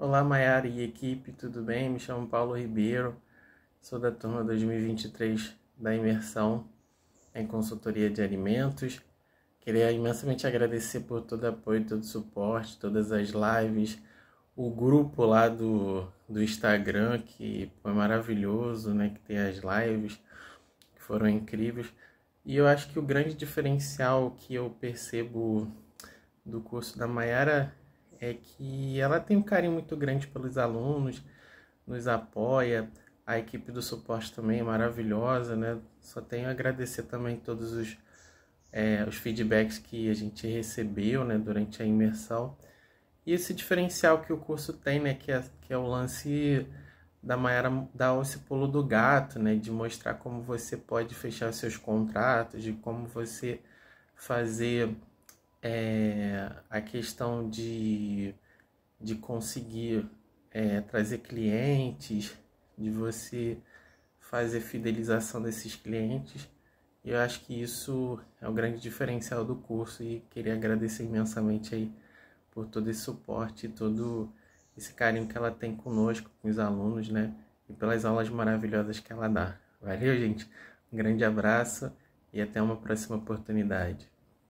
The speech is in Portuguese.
Olá, Maiara e equipe, tudo bem? Me chamo Paulo Ribeiro, sou da turma 2023 da Imersão em Consultoria de Alimentos. Queria imensamente agradecer por todo o apoio, todo o suporte, todas as lives, o grupo lá do, do Instagram, que foi maravilhoso, né? Que tem as lives, que foram incríveis. E eu acho que o grande diferencial que eu percebo do curso da Maiara é que ela tem um carinho muito grande pelos alunos, nos apoia, a equipe do suporte também é maravilhosa, né? Só tenho a agradecer também todos os, é, os feedbacks que a gente recebeu né, durante a imersão. E esse diferencial que o curso tem, né, que é, que é o lance da Mayara dar esse pulo do gato, né, de mostrar como você pode fechar seus contratos, de como você fazer é, a questão de, de conseguir é, trazer clientes, de você fazer fidelização desses clientes. E eu acho que isso é o grande diferencial do curso e queria agradecer imensamente aí por todo esse suporte, todo esse carinho que ela tem conosco, com os alunos, né? E pelas aulas maravilhosas que ela dá. Valeu, gente. Um grande abraço e até uma próxima oportunidade.